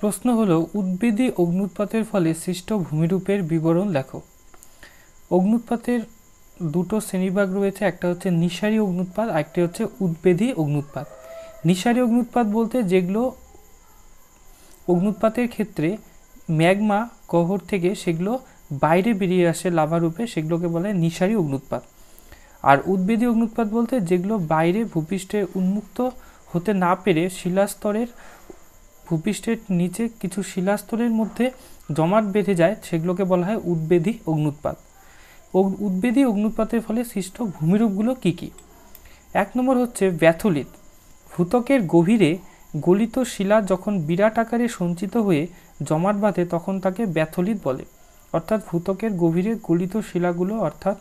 প্রশ্ন হলো উদ্ভিদে অগ্নুৎপাতের ফলে সৃষ্ট ভূমিরূপের বিবরণ লেখো অগ্নুৎপাতের দুটো শ্রেণীভাগ রয়েছে একটা হচ্ছে নিশারি অগ্নুৎপাত আরেকটি হচ্ছে উদ্বেদী অগ্নুৎপাত নিশারি অগ্নুৎপাত বলতে যেগুলো অগ্নুৎপাতের ক্ষেত্রে ম্যাগমা কহর থেকে সেগুলো বাইরে বেরিয়ে আসে লাভা রূপে সেগুলোকে বলে নিশারি অগ্নুৎপাত আর উদ্বেদী অগ্নুৎপাত বলতে যেগুলো বাইরে ভূপৃষ্ঠে উন্মুক্ত হতে না পেরে শিলাস্তরের ভূপৃষ্ঠের নিচে কিছু শিলাস্তরের মধ্যে জমাট বেঁধে যায় সেগুলোকে বলা হয় উদ্বেদী অগ্নুৎপাত উদ্বেদী অগ্নুৎপাতের ফলে সৃষ্ট ভূমিরূপগুলো কী কী এক নম্বর হচ্ছে ব্যাথলিত ভূতকের গভীরে গলিত শিলা যখন বিরাট আকারে সঞ্চিত হয়ে জমাট বাঁধে তখন তাকে ব্যাথলিত বলে অর্থাৎ ভূতকের গভীরে গলিত শিলাগুলো অর্থাৎ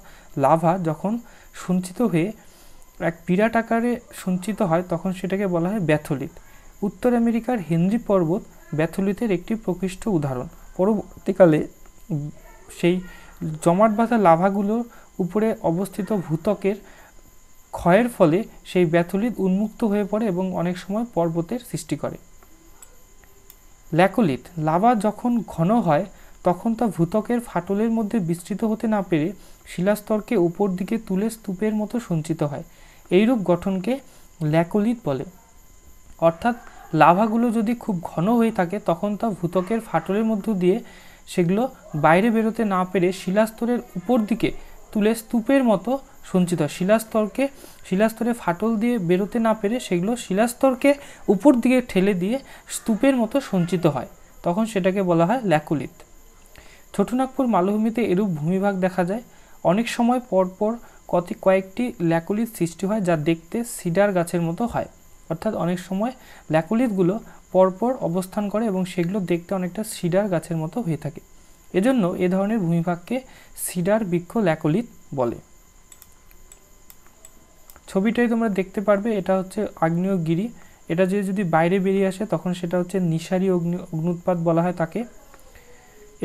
লাভা যখন সঞ্চিত হয়ে এক বিরাট আকারে সঞ্চিত হয় তখন সেটাকে বলা হয় ব্যাথলিত উত্তর আমেরিকার হেনরি পর্বত ব্যাথলিথের একটি প্রকৃষ্ট উদাহরণ পরবর্তীকালে সেই জমাট বাঁধা লাভাগুলোর উপরে অবস্থিত ভূতকের ক্ষয়ের ফলে সেই ব্যাথলিত উন্মুক্ত হয়ে পড়ে এবং অনেক সময় পর্বতের সৃষ্টি করে ল্যাকোলিট লাভা যখন ঘন হয় তখন তা ভূতকের ফাটলের মধ্যে বিস্তৃত হতে না পেরে শিলাস্তরকে উপর দিকে তুলে স্তূপের মতো সঞ্চিত হয় এইরূপ গঠনকে ল্যাকোলিট বলে অর্থাৎ লাভাগুলো যদি খুব ঘন হয়ে থাকে তখন তা ভূতকের ফাটলের মধ্য দিয়ে সেগুলো বাইরে বেরোতে না পেরে শিলাস্তরের উপর দিকে তুলে স্তূপের মতো সঞ্চিত হয় শিলাস্তরকে শিলাস্তরে ফাটল দিয়ে বেরোতে না পেরে সেগুলো শিলাস্তরকে উপর দিকে ঠেলে দিয়ে স্তূপের মতো সঞ্চিত হয় তখন সেটাকে বলা হয় ল্যাকুলিত ছোটনাগপুর মালভূমিতে এরূপ ভূমিভাগ দেখা যায় অনেক সময় পরপর কত কয়েকটি ল্যাকুলিত সৃষ্টি হয় যা দেখতে সিডার গাছের মতো হয় অর্থাৎ অনেক সময় ল্যাকুলিতগুলো পরপর অবস্থান করে এবং সেগুলো দেখতে অনেকটা সিডার গাছের মতো হয়ে থাকে এজন্য এ ধরনের ভূমিভাগকে সিডার বৃক্ষ ল্যাকুলিত বলে ছবিটাই তোমরা দেখতে পারবে এটা হচ্ছে আগ্নেয়গিরি এটা যে যদি বাইরে বেরিয়ে আসে তখন সেটা হচ্ছে নিশারি অগ্নি অগ্নুৎপাত বলা হয় তাকে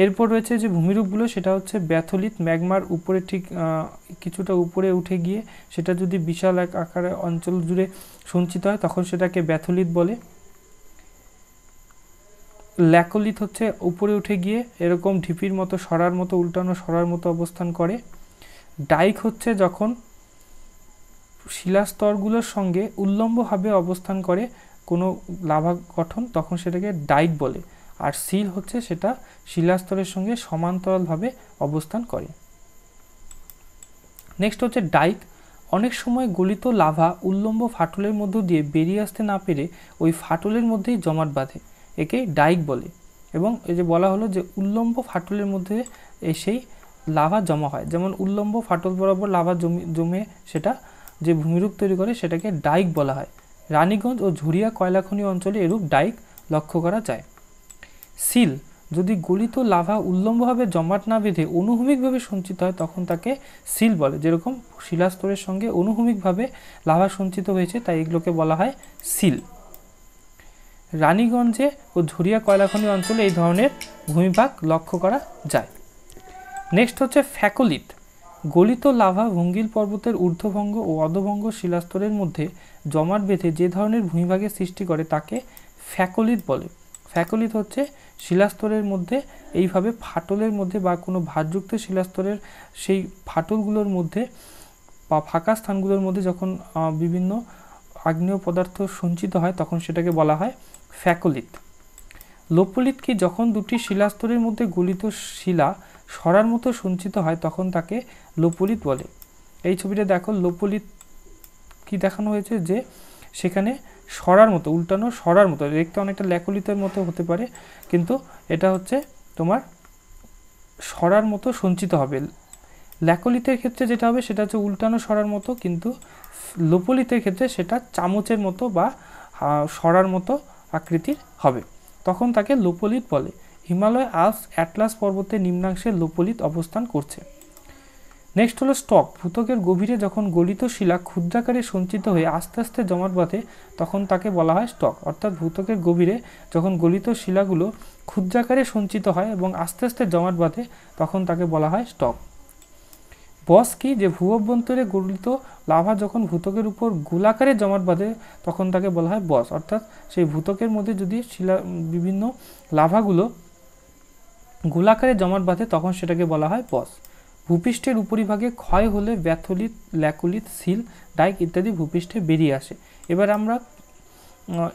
এরপর রয়েছে যে ভূমিরূপগুলো সেটা হচ্ছে ব্যাথলিত ম্যাগমার উপরে ঠিক কিছুটা উপরে উঠে গিয়ে সেটা যদি বিশাল এক আকারে অঞ্চল জুড়ে সঞ্চিত হয় তখন সেটাকে ব্যাথলিত বলে ল্যাকোলিথ হচ্ছে উপরে উঠে গিয়ে এরকম ঢিপির মতো সরার মতো উল্টানো সরার মতো অবস্থান করে ডাইক হচ্ছে যখন শিলাস্তরগুলোর সঙ্গে উল্লম্বভাবে অবস্থান করে কোনো লাভা গঠন তখন সেটাকে ডাইক বলে আর শিল হচ্ছে সেটা শিলাস্তরের সঙ্গে সমান্তরালভাবে অবস্থান করে নেক্সট হচ্ছে ডাইক অনেক সময় গলিত লাভা উল্লম্ব ফাটলের মধ্য দিয়ে বেরিয়ে আসতে না পেরে ওই ফাটলের মধ্যেই জমাট বাঁধে একে ডাইক বলে এবং এই যে বলা হলো যে উল্লম্ব ফাটলের মধ্যে সেই লাভা জমা হয় যেমন উল্লম্ব ফাটল বরাবর লাভা জমি জমে সেটা যে ভূমিরূপ তৈরি করে সেটাকে ডাইক বলা হয় রানীগঞ্জ ও ঝুরিয়া কয়লাখনি অঞ্চলে এরূপ ডাইক লক্ষ্য করা যায় সিল যদি গলিত লাভা উল্লম্বভাবে জমাট না বেঁধে অনুভূমিকভাবে সঞ্চিত হয় তখন তাকে সিল বলে যেরকম শিলাস্তরের সঙ্গে অনুভূমিকভাবে লাভা সঞ্চিত হয়েছে তাই এগুলোকে বলা হয় সিল রানীগঞ্জে ও ঝুরিয়া কয়লাখনি অঞ্চলে এই ধরনের ভূমিভাগ লক্ষ্য করা যায় নেক্সট হচ্ছে ফ্যাকোলিট গলিত লাভা ভঙ্গিল পর্বতের ঊর্ধ্বভঙ্গ ও অধভঙ্গ শিলাস্তরের মধ্যে জমাট বেঁধে যে ধরনের ভূমিভাগের সৃষ্টি করে তাকে ফ্যাকোলিট বলে ফ্যাকলিত হচ্ছে শিলাস্তরের মধ্যে এইভাবে ফাটলের মধ্যে বা কোনো ভারযুক্ত শিলাস্তরের সেই ফাটলগুলোর মধ্যে বা ফাঁকা স্থানগুলোর মধ্যে যখন বিভিন্ন আগ্নেয় পদার্থ সঞ্চিত হয় তখন সেটাকে বলা হয় লোপলিত কি যখন দুটি শিলাস্তরের মধ্যে গলিত শিলা সরার মতো সঞ্চিত হয় তখন তাকে লোপলিত বলে এই ছবিটা দেখো লোপলিত কি দেখানো হয়েছে যে সেখানে সরার মতো উল্টানো সরার মতো দেখতে অনেকটা ল্যাকুলিতের মতো হতে পারে কিন্তু এটা হচ্ছে তোমার সরার মতো সঞ্চিত হবে ল্যাকোলিতের ক্ষেত্রে যেটা হবে সেটা হচ্ছে উল্টানো সরার মতো কিন্তু লোপলিতের ক্ষেত্রে সেটা চামচের মতো বা সরার মতো আকৃতির হবে তখন তাকে লোপলিত বলে হিমালয় আলস অ্যাটলাস পর্বতের নিম্নাংশে লোপলিত অবস্থান করছে নেক্সট হলো স্টক ভূতকের গভীরে যখন গলিত শিলা ক্ষুদ্রাকারে সঞ্চিত হয়ে আস্তে আস্তে জমাট বাঁধে তখন তাকে বলা হয় স্টক অর্থাৎ ভূতকের গভীরে যখন গলিত শিলাগুলো ক্ষুদ্রাকারে সঞ্চিত হয় এবং আস্তে আস্তে জমাট বাঁধে তখন তাকে বলা হয় স্টক বস কি যে ভূ অভ্যন্তরে গলিত লাভা যখন ভূতকের উপর গোলাকারে জমাট বাঁধে তখন তাকে বলা হয় বস অর্থাৎ সেই ভূতকের মধ্যে যদি শিলা বিভিন্ন লাভাগুলো গোলাকারে জমাট বাঁধে তখন সেটাকে বলা হয় বস ভূপৃষ্ঠের উপরিভাগে ক্ষয় হলে ব্যাথলিত ল্যাকুলিত সিল ডাইক ইত্যাদি ভূপৃষ্ঠে বেরিয়ে আসে এবার আমরা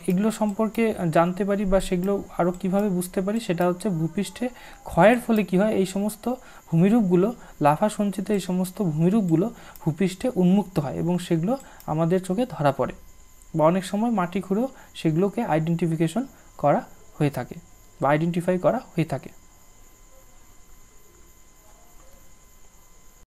এগুলো সম্পর্কে জানতে পারি বা সেগুলো আরও কীভাবে বুঝতে পারি সেটা হচ্ছে ভূপৃষ্ঠে ক্ষয়ের ফলে কী হয় এই সমস্ত ভূমিরূপগুলো লাফা সঞ্চিত এই সমস্ত ভূমিরূপগুলো ভূপৃষ্ঠে উন্মুক্ত হয় এবং সেগুলো আমাদের চোখে ধরা পড়ে বা অনেক সময় মাটি খুঁড়েও সেগুলোকে আইডেন্টিফিকেশন করা হয়ে থাকে বা আইডেন্টিফাই করা হয়ে থাকে